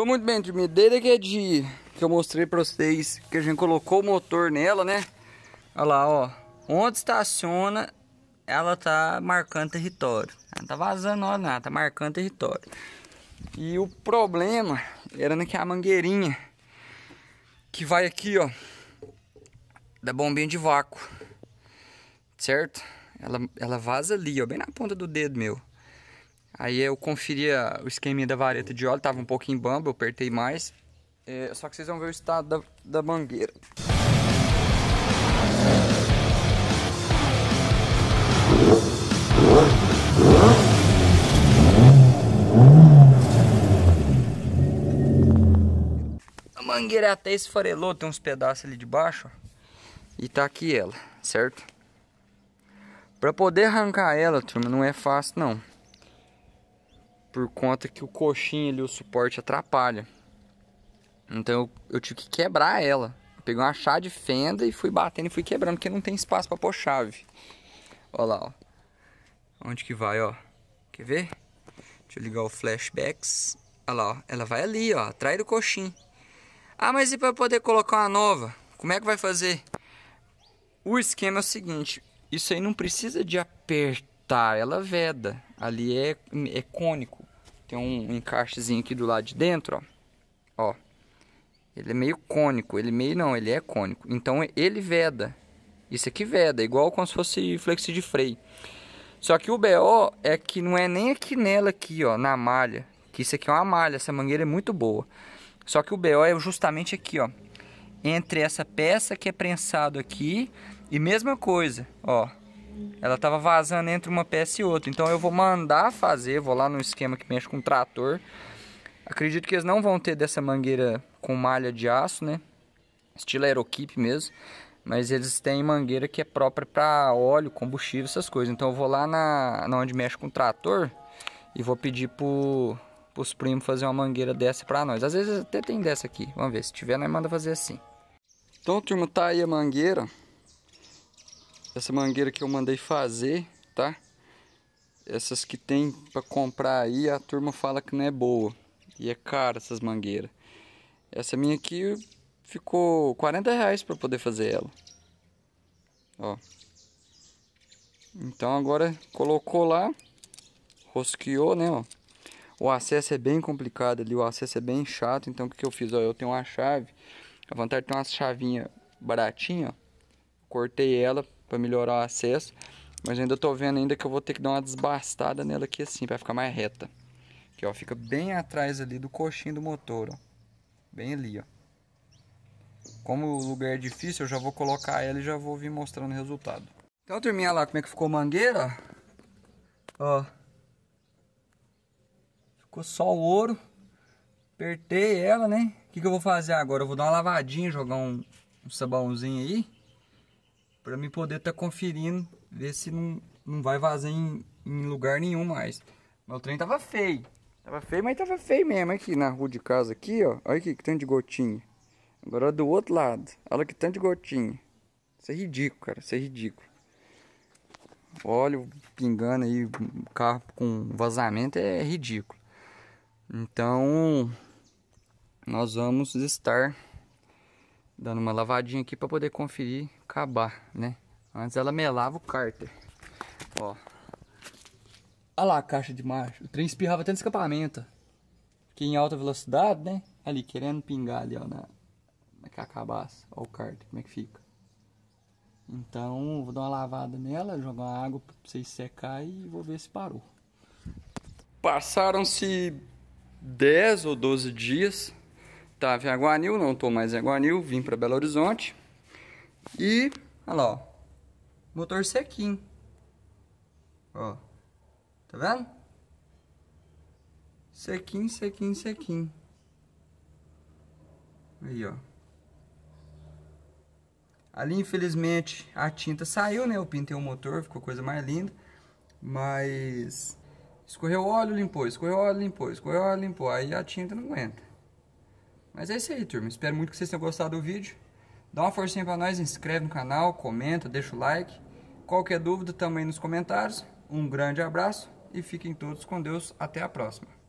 Tô muito bem, time. Desde que é de que eu mostrei pra vocês que a gente colocou o motor nela, né? Olha lá, ó. Onde estaciona, ela tá marcando território. Ela tá vazando, ó, nada. Tá marcando território. E o problema era naquela mangueirinha que vai aqui, ó, da bombinha de vácuo, certo? Ela, ela vaza ali, ó, bem na ponta do dedo meu. Aí eu conferia o esqueminha da vareta de óleo, tava um pouquinho bamba, eu apertei mais. É, só que vocês vão ver o estado da, da mangueira. A mangueira é até esfarelou, tem uns pedaços ali de baixo. E tá aqui ela, certo? Pra poder arrancar ela, turma, não é fácil não por conta que o coxinho ali, o suporte atrapalha. Então eu, tive que quebrar ela. peguei uma chá de fenda e fui batendo e fui quebrando, porque não tem espaço para pôr chave. Olha lá, ó. Onde que vai, ó? Quer ver? Deixa eu ligar o flashbacks. Olha lá, ó. Ela vai ali, ó, atrás do coxinho. Ah, mas e para poder colocar uma nova? Como é que vai fazer? O esquema é o seguinte, isso aí não precisa de apertar, ela veda. Ali é, é cônico. Tem um encaixezinho aqui do lado de dentro, ó. Ó. Ele é meio cônico, ele meio não, ele é cônico. Então ele veda. Isso aqui veda, igual como se fosse flexi de freio. Só que o BO é que não é nem aqui nela aqui, ó, na malha. Que isso aqui é uma malha, essa mangueira é muito boa. Só que o BO é justamente aqui, ó. Entre essa peça que é prensado aqui e mesma coisa, ó. Ela tava vazando entre uma peça e outra. Então eu vou mandar fazer, vou lá no esquema que mexe com trator. Acredito que eles não vão ter dessa mangueira com malha de aço, né? Estilo aeroquipe mesmo. Mas eles têm mangueira que é própria para óleo, combustível, essas coisas. Então eu vou lá na, na onde mexe com trator e vou pedir pro, pros primos fazer uma mangueira dessa para nós. Às vezes até tem dessa aqui. Vamos ver, se tiver, nós manda fazer assim. Então, turma, tá aí a mangueira. Essa mangueira que eu mandei fazer, tá? Essas que tem para comprar aí, a turma fala que não é boa. E é cara essas mangueiras. Essa minha aqui ficou 40 reais para poder fazer ela. Ó. Então agora colocou lá, rosqueou, né, ó. O acesso é bem complicado ali, o acesso é bem chato. Então o que, que eu fiz? Ó, eu tenho uma chave. A vantagem tem uma chavinha baratinha, ó. Cortei ela, para melhorar o acesso. Mas ainda tô vendo ainda que eu vou ter que dar uma desbastada nela aqui assim, para ficar mais reta. Que ó, fica bem atrás ali do coxinho do motor, ó. Bem ali, ó. Como o lugar é difícil, eu já vou colocar ela e já vou vir mostrando o resultado. Então, turminha, lá como é que ficou a mangueira, ó. Ficou só o ouro. Apertei ela, né? O que, que eu vou fazer agora? Eu vou dar uma lavadinha, jogar um, um sabãozinho aí para me poder estar tá conferindo, ver se não, não vai vazar em, em lugar nenhum mais. Meu trem tava feio. Tava feio, mas tava feio mesmo aqui na rua de casa aqui, ó. Olha aqui que tanto de gotinha. Agora do outro lado. Olha que tanto de gotinha. Isso é ridículo, cara. Isso é ridículo. Óleo pingando aí, carro com vazamento é ridículo. Então, nós vamos estar dando uma lavadinha aqui para poder conferir acabar, né? Antes ela melava o cárter. Ó. Olha lá a caixa de marcha. O trem espirrava até no escapamento. Que em alta velocidade, né? Ali, querendo pingar ali, ó, na, na acabasse. Ó o cárter, como é que fica. Então, vou dar uma lavada nela, jogar uma água pra vocês secar e vou ver se parou. Passaram-se 10 ou 12 dias estava em Aguanil, não estou mais em Aguanil, vim para Belo Horizonte. E, olha lá, ó, motor sequinho. Ó, tá vendo? Sequinho, sequinho, sequinho. Aí, ó. Ali, infelizmente, a tinta saiu, né? Eu pintei o motor, ficou coisa mais linda. Mas escorreu óleo, limpou, escorreu óleo, limpou, escorreu óleo, limpou. Aí a tinta não aguenta. Mas é isso aí, turma. Espero muito que vocês tenham gostado do vídeo. Dá uma forcinha pra nós, inscreve no canal, comenta, deixa o like. Qualquer dúvida também nos comentários. Um grande abraço e fiquem todos com Deus. Até a próxima.